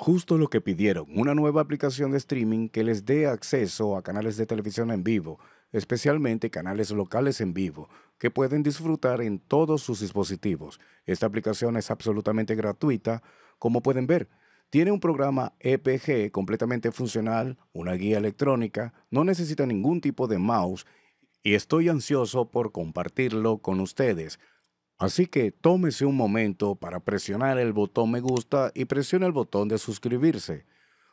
Justo lo que pidieron, una nueva aplicación de streaming que les dé acceso a canales de televisión en vivo, especialmente canales locales en vivo, que pueden disfrutar en todos sus dispositivos. Esta aplicación es absolutamente gratuita, como pueden ver. Tiene un programa EPG completamente funcional, una guía electrónica, no necesita ningún tipo de mouse y estoy ansioso por compartirlo con ustedes. Así que tómese un momento para presionar el botón me gusta y presione el botón de suscribirse.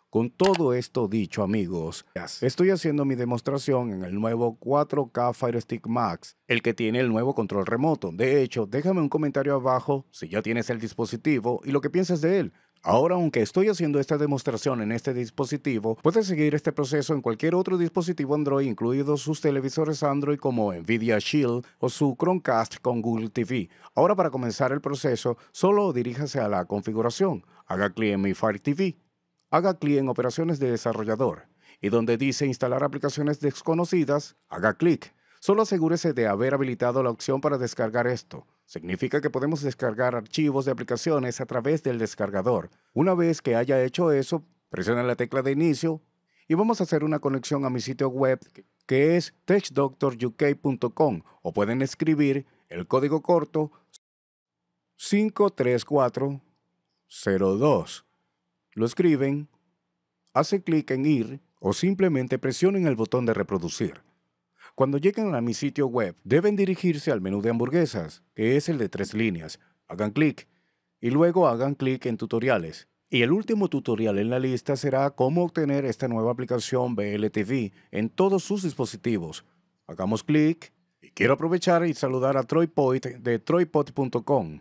Con todo esto dicho amigos, estoy haciendo mi demostración en el nuevo 4K Fire Stick Max, el que tiene el nuevo control remoto. De hecho, déjame un comentario abajo si ya tienes el dispositivo y lo que piensas de él. Ahora, aunque estoy haciendo esta demostración en este dispositivo, puedes seguir este proceso en cualquier otro dispositivo Android, incluidos sus televisores Android como Nvidia Shield o su Chromecast con Google TV. Ahora, para comenzar el proceso, solo diríjase a la configuración. Haga clic en Mi Fire TV. Haga clic en Operaciones de Desarrollador. Y donde dice Instalar aplicaciones desconocidas, haga clic. Solo asegúrese de haber habilitado la opción para descargar esto. Significa que podemos descargar archivos de aplicaciones a través del descargador. Una vez que haya hecho eso, presiona la tecla de inicio y vamos a hacer una conexión a mi sitio web que es techdoctoruk.com o pueden escribir el código corto 53402. Lo escriben, hacen clic en ir o simplemente presionen el botón de reproducir. Cuando lleguen a mi sitio web, deben dirigirse al menú de hamburguesas, que es el de tres líneas. Hagan clic y luego hagan clic en tutoriales. Y el último tutorial en la lista será cómo obtener esta nueva aplicación BLTV en todos sus dispositivos. Hagamos clic y quiero aprovechar y saludar a Troy Poit de troypod.com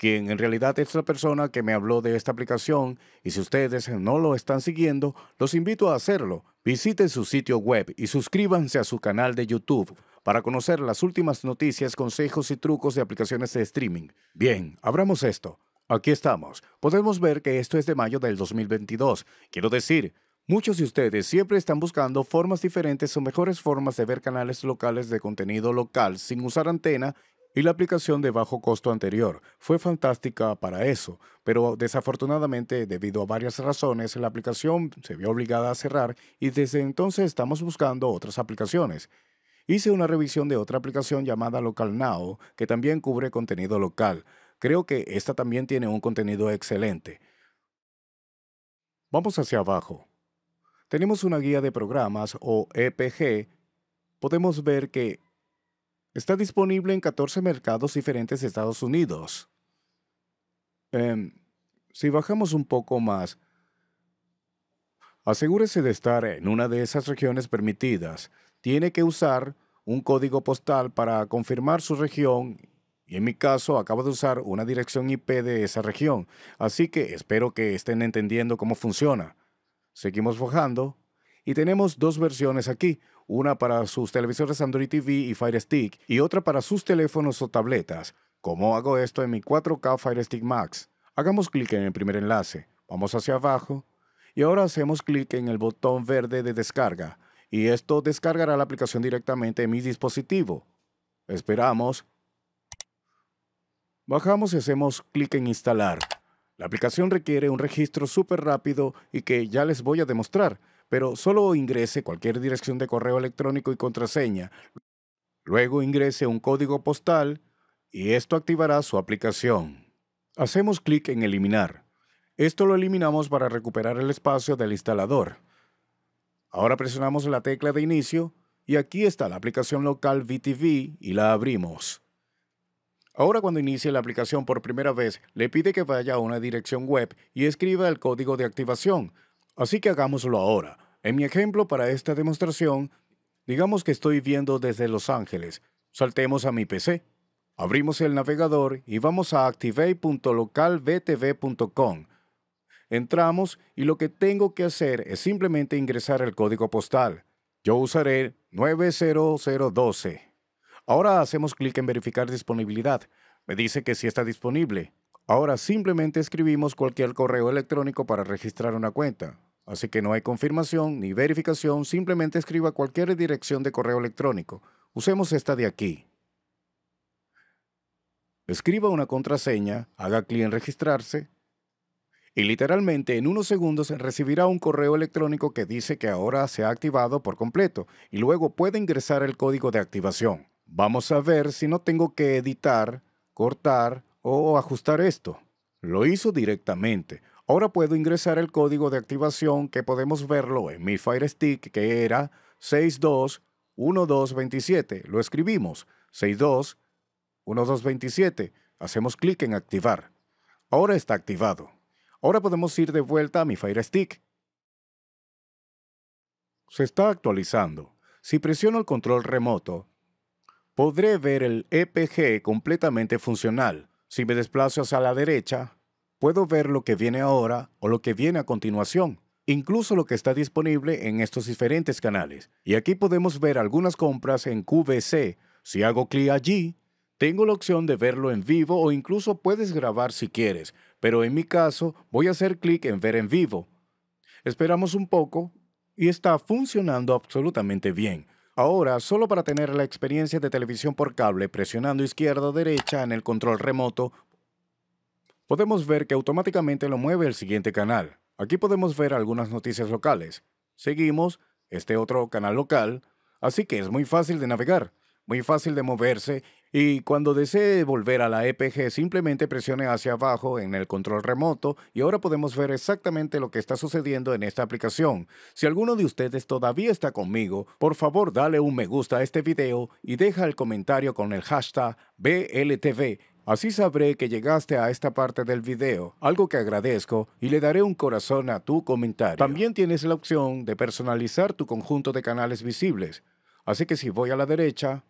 quien en realidad es la persona que me habló de esta aplicación y si ustedes no lo están siguiendo, los invito a hacerlo. Visiten su sitio web y suscríbanse a su canal de YouTube para conocer las últimas noticias, consejos y trucos de aplicaciones de streaming. Bien, abramos esto. Aquí estamos. Podemos ver que esto es de mayo del 2022. Quiero decir, Muchos de ustedes siempre están buscando formas diferentes o mejores formas de ver canales locales de contenido local sin usar antena y la aplicación de bajo costo anterior fue fantástica para eso, pero desafortunadamente debido a varias razones la aplicación se vio obligada a cerrar y desde entonces estamos buscando otras aplicaciones. Hice una revisión de otra aplicación llamada LocalNow que también cubre contenido local. Creo que esta también tiene un contenido excelente. Vamos hacia abajo. Tenemos una guía de programas o EPG. Podemos ver que Está disponible en 14 mercados diferentes de Estados Unidos. Em, si bajamos un poco más, asegúrese de estar en una de esas regiones permitidas. Tiene que usar un código postal para confirmar su región y en mi caso acabo de usar una dirección IP de esa región, así que espero que estén entendiendo cómo funciona. Seguimos bajando y tenemos dos versiones aquí, una para sus televisores Android TV y Fire Stick y otra para sus teléfonos o tabletas. ¿Cómo hago esto en mi 4K Fire Stick Max? Hagamos clic en el primer enlace, vamos hacia abajo y ahora hacemos clic en el botón verde de descarga y esto descargará la aplicación directamente en mi dispositivo. Esperamos. Bajamos y hacemos clic en instalar. La aplicación requiere un registro súper rápido y que ya les voy a demostrar pero solo ingrese cualquier dirección de correo electrónico y contraseña. Luego ingrese un código postal y esto activará su aplicación. Hacemos clic en Eliminar. Esto lo eliminamos para recuperar el espacio del instalador. Ahora presionamos la tecla de inicio y aquí está la aplicación local VTV y la abrimos. Ahora cuando inicie la aplicación por primera vez, le pide que vaya a una dirección web y escriba el código de activación. Así que hagámoslo ahora. En mi ejemplo para esta demostración, digamos que estoy viendo desde Los Ángeles. Saltemos a mi PC. Abrimos el navegador y vamos a activate.localbtv.com. Entramos y lo que tengo que hacer es simplemente ingresar el código postal. Yo usaré 90012. Ahora hacemos clic en verificar disponibilidad. Me dice que sí está disponible. Ahora simplemente escribimos cualquier correo electrónico para registrar una cuenta. Así que no hay confirmación ni verificación, simplemente escriba cualquier dirección de correo electrónico. Usemos esta de aquí. Escriba una contraseña, haga clic en registrarse y literalmente en unos segundos recibirá un correo electrónico que dice que ahora se ha activado por completo y luego puede ingresar el código de activación. Vamos a ver si no tengo que editar, cortar o ajustar esto. Lo hizo directamente. Ahora puedo ingresar el código de activación que podemos verlo en mi Fire Stick que era 621227. Lo escribimos 621227. Hacemos clic en activar. Ahora está activado. Ahora podemos ir de vuelta a mi Fire Stick. Se está actualizando. Si presiono el control remoto, podré ver el EPG completamente funcional. Si me desplazo hacia la derecha, puedo ver lo que viene ahora o lo que viene a continuación, incluso lo que está disponible en estos diferentes canales. Y aquí podemos ver algunas compras en QVC. Si hago clic allí, tengo la opción de verlo en vivo o incluso puedes grabar si quieres, pero en mi caso voy a hacer clic en ver en vivo. Esperamos un poco y está funcionando absolutamente bien. Ahora, solo para tener la experiencia de televisión por cable presionando izquierda o derecha en el control remoto, podemos ver que automáticamente lo mueve el siguiente canal. Aquí podemos ver algunas noticias locales. Seguimos este otro canal local, así que es muy fácil de navegar, muy fácil de moverse y cuando desee volver a la EPG, simplemente presione hacia abajo en el control remoto y ahora podemos ver exactamente lo que está sucediendo en esta aplicación. Si alguno de ustedes todavía está conmigo, por favor dale un me gusta a este video y deja el comentario con el hashtag BLTV. Así sabré que llegaste a esta parte del video, algo que agradezco y le daré un corazón a tu comentario. También tienes la opción de personalizar tu conjunto de canales visibles. Así que si voy a la derecha,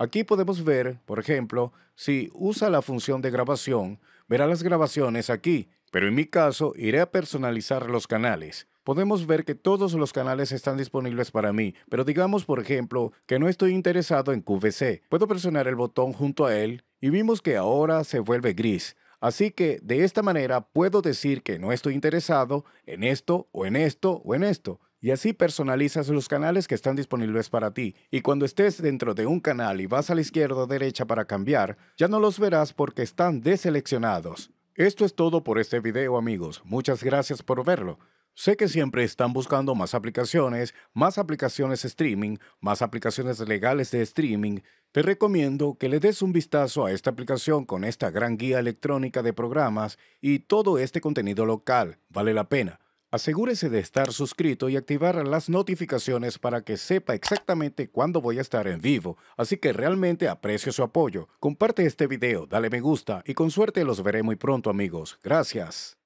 Aquí podemos ver, por ejemplo, si usa la función de grabación, verá las grabaciones aquí, pero en mi caso iré a personalizar los canales. Podemos ver que todos los canales están disponibles para mí, pero digamos por ejemplo que no estoy interesado en QVC. Puedo presionar el botón junto a él y vimos que ahora se vuelve gris. Así que de esta manera puedo decir que no estoy interesado en esto o en esto o en esto. Y así personalizas los canales que están disponibles para ti. Y cuando estés dentro de un canal y vas a la izquierda o derecha para cambiar, ya no los verás porque están deseleccionados. Esto es todo por este video amigos. Muchas gracias por verlo. Sé que siempre están buscando más aplicaciones, más aplicaciones streaming, más aplicaciones legales de streaming. Te recomiendo que le des un vistazo a esta aplicación con esta gran guía electrónica de programas y todo este contenido local. Vale la pena. Asegúrese de estar suscrito y activar las notificaciones para que sepa exactamente cuándo voy a estar en vivo, así que realmente aprecio su apoyo. Comparte este video, dale me gusta y con suerte los veré muy pronto amigos. Gracias.